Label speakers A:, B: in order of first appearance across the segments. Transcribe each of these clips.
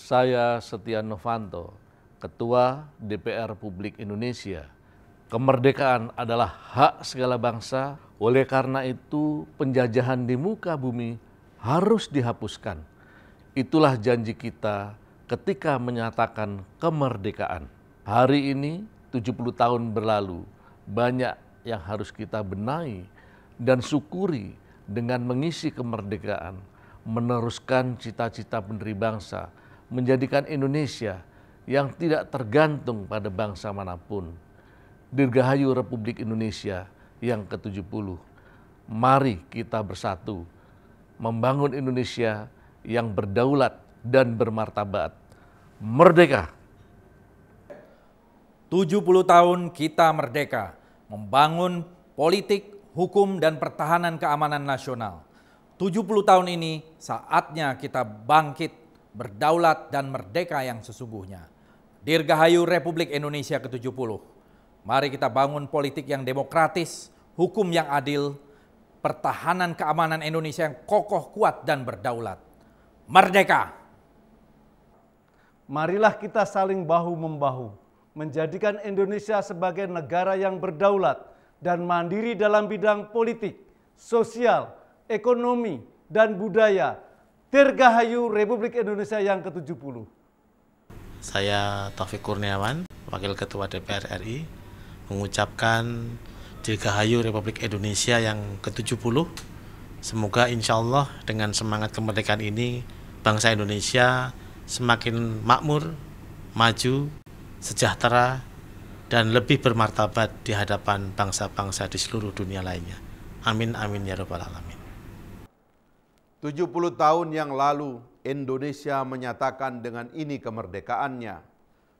A: Saya Setia Novanto, Ketua DPR Publik Indonesia. Kemerdekaan adalah hak segala bangsa, oleh karena itu penjajahan di muka bumi harus dihapuskan. Itulah janji kita ketika menyatakan kemerdekaan. Hari ini 70 tahun berlalu, banyak yang harus kita benahi dan syukuri dengan mengisi kemerdekaan, meneruskan cita-cita pendiri bangsa menjadikan Indonesia yang tidak tergantung pada bangsa manapun. Dirgahayu Republik Indonesia yang ke-70. Mari kita bersatu membangun Indonesia yang berdaulat dan bermartabat. Merdeka! 70 tahun
B: kita merdeka, membangun politik, hukum, dan pertahanan keamanan nasional. 70 tahun ini saatnya kita bangkit berdaulat dan merdeka yang sesungguhnya. Dirgahayu Republik Indonesia ke-70. Mari kita bangun politik yang demokratis, hukum yang adil, pertahanan keamanan Indonesia yang kokoh, kuat, dan berdaulat. Merdeka!
A: Marilah kita saling bahu-membahu, menjadikan Indonesia sebagai negara yang berdaulat dan mandiri dalam bidang politik, sosial, ekonomi, dan budaya Dirgahayu Republik Indonesia yang ke-70.
C: Saya Taufik Kurniawan, Wakil Ketua DPR RI, mengucapkan Dirgahayu Republik Indonesia yang ke-70. Semoga insya Allah dengan semangat kemerdekaan ini, bangsa Indonesia semakin makmur, maju, sejahtera, dan lebih bermartabat di hadapan bangsa-bangsa di seluruh dunia lainnya. Amin, amin, ya Rabbal 'Alamin.
D: 70 tahun yang lalu Indonesia menyatakan dengan ini kemerdekaannya.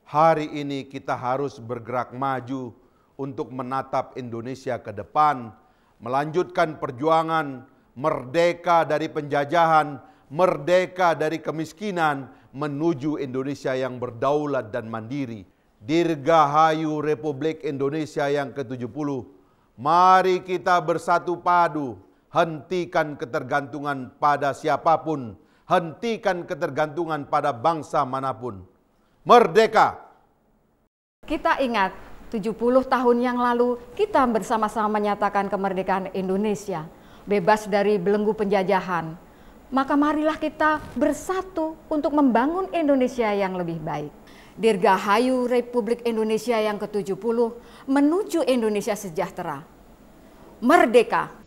D: Hari ini kita harus bergerak maju untuk menatap Indonesia ke depan, melanjutkan perjuangan merdeka dari penjajahan, merdeka dari kemiskinan menuju Indonesia yang berdaulat dan mandiri. Dirgahayu Republik Indonesia yang ke-70. Mari kita bersatu padu hentikan ketergantungan pada siapapun, hentikan ketergantungan pada bangsa manapun. Merdeka!
E: Kita ingat 70 tahun yang lalu kita bersama-sama menyatakan kemerdekaan Indonesia, bebas dari belenggu penjajahan. Maka marilah kita bersatu untuk membangun Indonesia yang lebih baik. Dirgahayu Republik Indonesia yang ke-70 menuju Indonesia sejahtera. Merdeka!